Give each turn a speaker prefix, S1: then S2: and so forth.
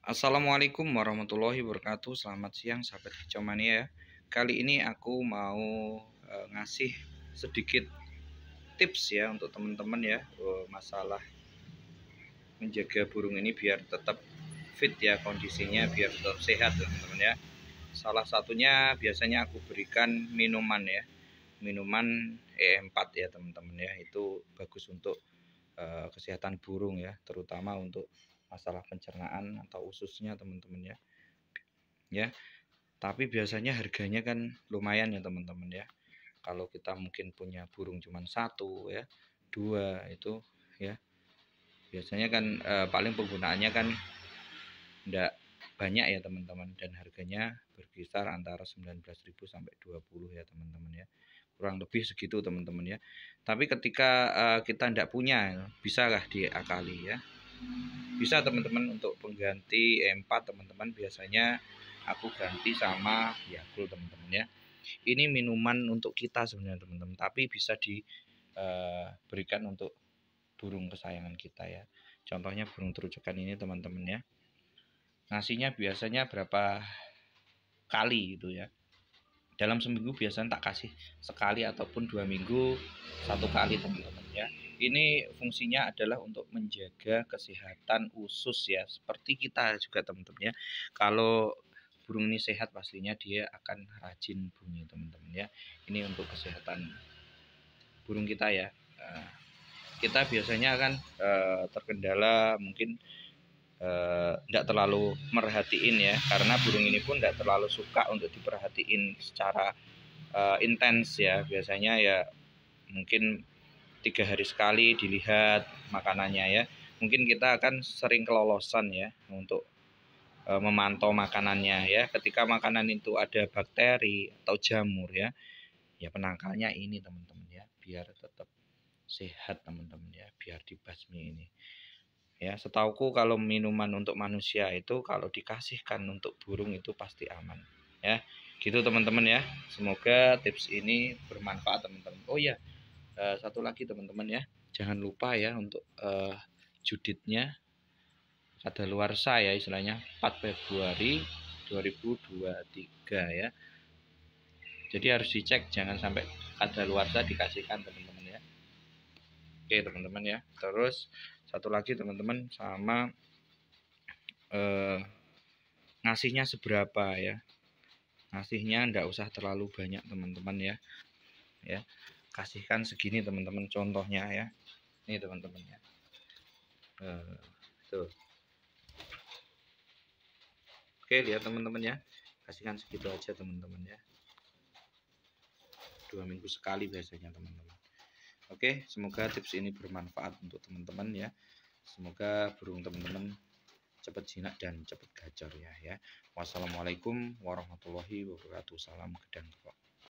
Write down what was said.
S1: Assalamualaikum warahmatullahi wabarakatuh. Selamat siang sahabat hijau mania. Ya. Kali ini aku mau e, ngasih sedikit tips ya untuk teman-teman ya e, masalah menjaga burung ini biar tetap fit ya kondisinya biar tetap sehat teman-teman ya. Salah satunya biasanya aku berikan minuman ya. Minuman E4 ya teman-teman ya. Itu bagus untuk e, kesehatan burung ya, terutama untuk masalah pencernaan atau ususnya teman-teman ya ya tapi biasanya harganya kan lumayan ya teman-teman ya kalau kita mungkin punya burung cuma satu ya dua itu ya biasanya kan e, paling penggunaannya kan tidak banyak ya teman-teman dan harganya berkisar antara 19.000 sampai 20 ya teman-teman ya kurang lebih segitu teman-teman ya tapi ketika e, kita tidak punya bisa lah diakali ya bisa teman-teman untuk pengganti E4 teman-teman biasanya aku ganti sama Yakult teman-teman ya ini minuman untuk kita sebenarnya teman-teman tapi bisa diberikan eh, uh, untuk burung kesayangan kita ya contohnya burung terucukan ini teman-teman ya nasinya biasanya berapa kali gitu ya dalam seminggu biasanya tak kasih sekali ataupun dua minggu satu kali teman-teman ya ini fungsinya adalah untuk menjaga kesehatan usus ya seperti kita juga teman-teman ya kalau burung ini sehat pastinya dia akan rajin bunyi teman-teman ya ini untuk kesehatan burung kita ya eh, kita biasanya akan eh, terkendala mungkin tidak eh, terlalu merhatiin ya karena burung ini pun tidak terlalu suka untuk diperhatiin secara intens ya biasanya ya mungkin tiga hari sekali dilihat makanannya ya mungkin kita akan sering kelolosan ya untuk e, memantau makanannya ya ketika makanan itu ada bakteri atau jamur ya ya penangkalnya ini teman-teman ya biar tetap sehat teman-teman ya biar dibasmi ini ya setauku kalau minuman untuk manusia itu kalau dikasihkan untuk burung itu pasti aman ya gitu teman-teman ya semoga tips ini bermanfaat teman-teman oh ya Eh, satu lagi teman-teman ya jangan lupa ya untuk uh, juditnya ada luar saya istilahnya 4 Februari 2023 ya jadi harus dicek jangan sampai ada luar saya dikasihkan teman-teman ya oke teman-teman ya terus satu lagi teman-teman sama eh, ngasihnya seberapa ya ngasihnya ndak usah terlalu banyak teman-teman ya ya kasihkan segini teman-teman contohnya ya ini teman-teman ya eh, oke lihat teman-teman ya kasihkan segitu aja teman-teman ya dua minggu sekali biasanya teman-teman oke semoga tips ini bermanfaat untuk teman-teman ya semoga burung teman-teman cepat jinak dan cepat gacor ya ya wassalamualaikum warahmatullahi wabarakatuh salam gedang kepok